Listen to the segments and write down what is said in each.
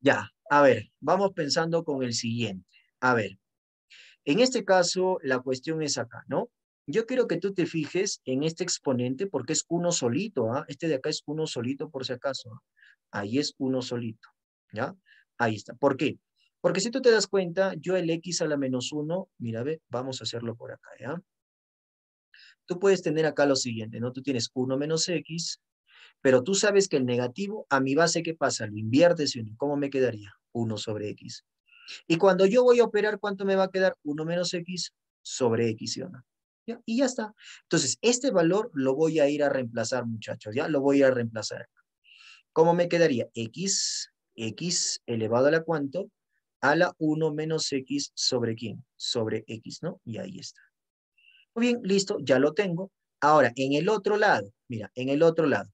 Ya, a ver, vamos pensando con el siguiente. A ver, en este caso la cuestión es acá, ¿no? Yo quiero que tú te fijes en este exponente porque es uno solito, ¿ah? Este de acá es uno solito por si acaso. ¿ah? Ahí es uno solito, ¿ya? Ahí está. ¿Por qué? Porque si tú te das cuenta, yo el x a la menos uno, mira, ve, vamos a hacerlo por acá, ¿ya? Tú puedes tener acá lo siguiente, ¿no? Tú tienes 1 menos x, pero tú sabes que el negativo, a mi base, ¿qué pasa? Lo inviertes uno cómo me quedaría 1 sobre x. Y cuando yo voy a operar, ¿cuánto me va a quedar? 1 menos x sobre x, ¿y o Y ya está. Entonces, este valor lo voy a ir a reemplazar, muchachos, ¿ya? Lo voy a reemplazar. ¿Cómo me quedaría? X, X elevado a la cuánto? A la 1 menos X sobre quién? Sobre X, ¿no? Y ahí está. Muy bien, listo, ya lo tengo. Ahora, en el otro lado, mira, en el otro lado,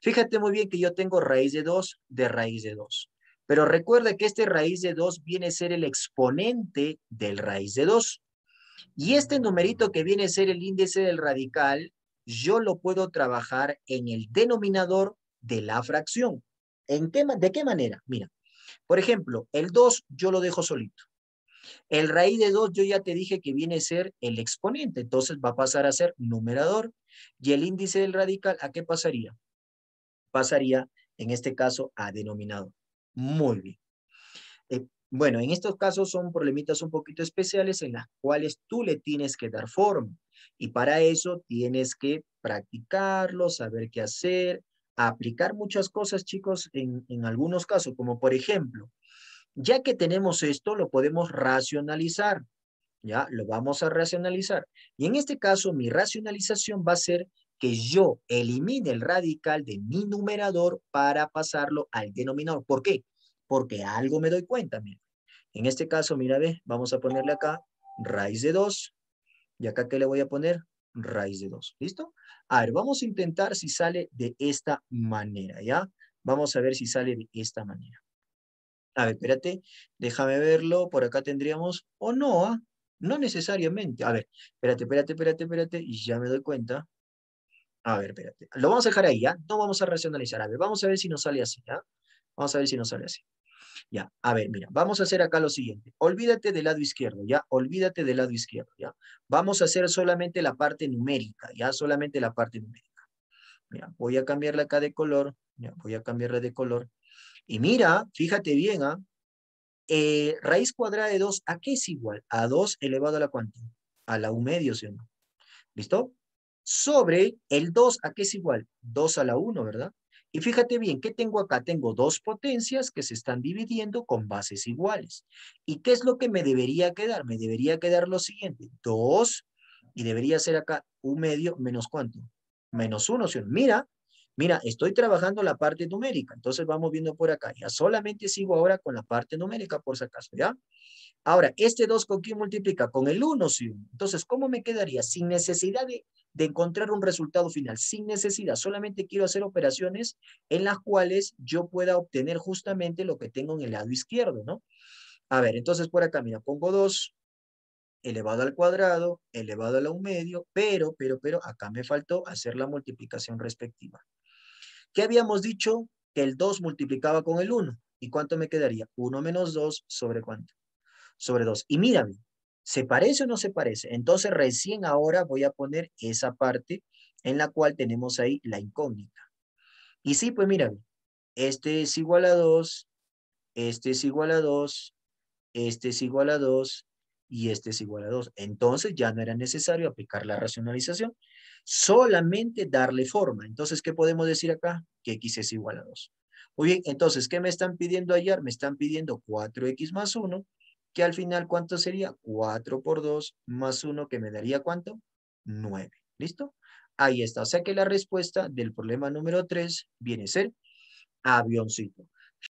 Fíjate muy bien que yo tengo raíz de 2 de raíz de 2. Pero recuerda que este raíz de 2 viene a ser el exponente del raíz de 2. Y este numerito que viene a ser el índice del radical, yo lo puedo trabajar en el denominador de la fracción. ¿En qué, ¿De qué manera? Mira, por ejemplo, el 2 yo lo dejo solito. El raíz de 2 yo ya te dije que viene a ser el exponente, entonces va a pasar a ser numerador. Y el índice del radical, ¿a qué pasaría? pasaría en este caso a denominado. Muy bien. Eh, bueno, en estos casos son problemitas un poquito especiales en las cuales tú le tienes que dar forma y para eso tienes que practicarlo, saber qué hacer, aplicar muchas cosas, chicos, en algunos casos, como por ejemplo, ya que tenemos esto, lo podemos racionalizar. ¿ya? Lo vamos a racionalizar. Y en este caso, mi racionalización va a ser que yo elimine el radical de mi numerador para pasarlo al denominador. ¿Por qué? Porque algo me doy cuenta, mira. En este caso, mira, ve, vamos a ponerle acá raíz de 2. Y acá, ¿qué le voy a poner? Raíz de 2. ¿Listo? A ver, vamos a intentar si sale de esta manera, ¿ya? Vamos a ver si sale de esta manera. A ver, espérate, déjame verlo. Por acá tendríamos, o no, ¿ah? no necesariamente. A ver, espérate, espérate, espérate, espérate, y ya me doy cuenta. A ver, espérate. Lo vamos a dejar ahí, ¿ya? No vamos a racionalizar. A ver, vamos a ver si nos sale así, ¿ya? Vamos a ver si nos sale así. Ya, a ver, mira, vamos a hacer acá lo siguiente. Olvídate del lado izquierdo, ¿ya? Olvídate del lado izquierdo, ¿ya? Vamos a hacer solamente la parte numérica, ¿ya? Solamente la parte numérica. Mira, voy a cambiarla acá de color. Ya, voy a cambiarla de color. Y mira, fíjate bien, ¿ah? Eh, raíz cuadrada de 2, ¿a qué es igual? A 2 elevado a la cuánto? A la 1 medio, ¿sí o no? ¿Listo? sobre el 2, ¿a qué es igual? 2 a la 1, ¿verdad? Y fíjate bien, ¿qué tengo acá? Tengo dos potencias que se están dividiendo con bases iguales. ¿Y qué es lo que me debería quedar? Me debería quedar lo siguiente, 2, y debería ser acá un medio menos cuánto? Menos 1, ¿sí? Mira, mira, estoy trabajando la parte numérica, entonces vamos viendo por acá. Ya solamente sigo ahora con la parte numérica, por si acaso, ¿ya? Ahora, este 2 con quién multiplica? Con el 1, sí. Entonces, ¿cómo me quedaría? Sin necesidad de de encontrar un resultado final sin necesidad. Solamente quiero hacer operaciones en las cuales yo pueda obtener justamente lo que tengo en el lado izquierdo, ¿no? A ver, entonces por acá, mira, pongo 2 elevado al cuadrado, elevado a la 1 medio, pero, pero, pero, acá me faltó hacer la multiplicación respectiva. ¿Qué habíamos dicho? Que el 2 multiplicaba con el 1. ¿Y cuánto me quedaría? 1 menos 2 sobre cuánto? Sobre 2. Y mírame, ¿Se parece o no se parece? Entonces recién ahora voy a poner esa parte en la cual tenemos ahí la incógnita. Y sí, pues mira, este es igual a 2, este es igual a 2, este es igual a 2 y este es igual a 2. Entonces ya no era necesario aplicar la racionalización, solamente darle forma. Entonces, ¿qué podemos decir acá? Que x es igual a 2. Muy bien, entonces, ¿qué me están pidiendo hallar? Me están pidiendo 4x más 1 que al final ¿cuánto sería? 4 por 2 más 1 que me daría ¿cuánto? 9. ¿Listo? Ahí está. O sea que la respuesta del problema número 3 viene a ser avioncito.